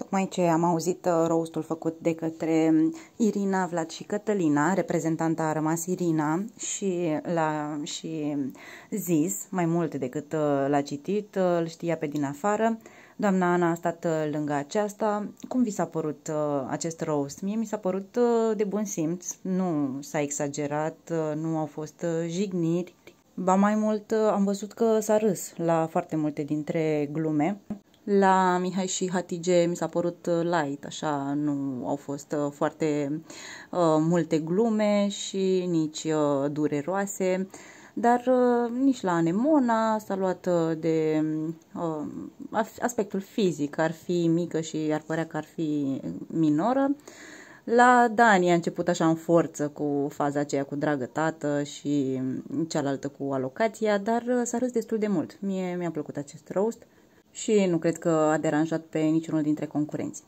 Tocmai ce am auzit uh, roastul făcut de către Irina Vlad și Cătălina, reprezentanta a rămas Irina și l-a și zis mai mult decât uh, l-a citit, uh, îl știa pe din afară. Doamna Ana a stat lângă aceasta. Cum vi s-a părut acest roast? Mie mi s-a părut de bun simț, nu s-a exagerat, nu au fost jigniri. Ba mai mult, am văzut că s-a râs la foarte multe dintre glume. La Mihai și Hatige mi s-a părut uh, light, așa, nu au fost uh, foarte uh, multe glume și nici uh, dureroase, dar uh, nici la Anemona s-a luat uh, de uh, aspectul fizic, ar fi mică și ar părea că ar fi minoră. La Dani a început așa în forță cu faza aceea cu dragă tată și cealaltă cu alocația, dar uh, s-a râs destul de mult. Mie mi-a plăcut acest roast. Uh, și nu cred că a deranjat pe niciunul dintre concurenți.